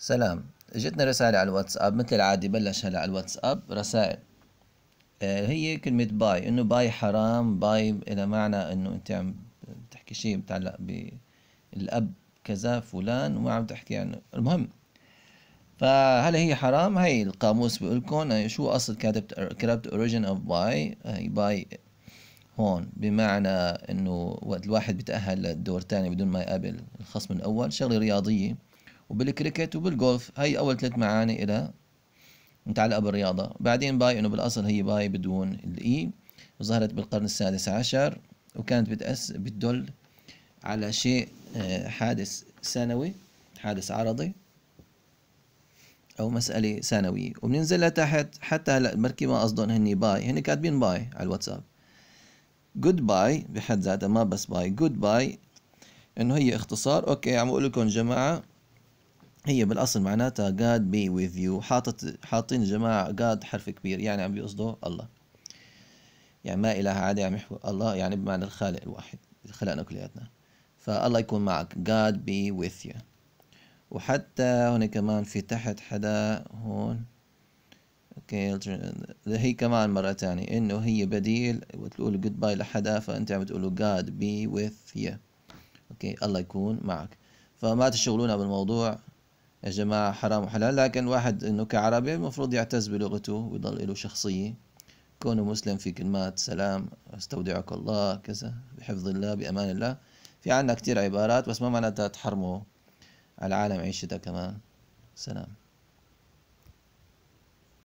سلام اجتنا رسالة على الواتساب مثل العادي بلش هلا على الواتساب رسائل آه، هي كلمة باي انه باي حرام باي إلى معنى انه انت عم تحكي شيء متعلق بالاب كذا فلان وما عم تحكي عنه المهم فهل هي حرام هي القاموس بيقولكم آه، شو اصل كاتب كتبت اوريجين اوف باي هي باي هون بمعنى انه وقت الواحد بيتاهل للدور الثاني بدون ما يقابل الخصم الاول شغله رياضيه وبالكريكت وبالجولف هي أول ثلاث معاني إلى متعلقة بالرياضة بعدين باي إنه بالأصل هي باي بدون الإي e. ظهرت بالقرن السادس عشر وكانت بتأس بتدل على شيء آه، حادث سنوي حادث عرضي أو مسألة ثانوية وبننزل لتحت حتى هلا بركي ما قصدهم هني باي هن كاتبين باي على الواتساب جود باي بحد ذاتها ما بس باي جود باي إنه هي اختصار أوكي عم اقول لكم جماعة هي بالاصل معناتها God be with you حاطط حاطين جماعة God حرف كبير يعني عم بيقصدوا الله يعني ما إله عادي عم يحكوا الله يعني بمعنى الخالق الواحد اللي خلقنا كلياتنا فالله يكون معك God be with you وحتى هون كمان في تحت حدا هون اوكي هي كمان مرة تانية انه هي بديل وتقول جود باي لحدا فانت عم تقول God be with you اوكي الله يكون معك فما تشغلونا بالموضوع يا جماعة حرام وحلال لكن واحد إنه كعربي المفروض يعتز بلغته ويضل له شخصية كونه مسلم في كلمات سلام استودعك الله كذا بحفظ الله بأمان الله في عنا كتير عبارات بس ما معناتها تحرمه العالم عيشتها كمان سلام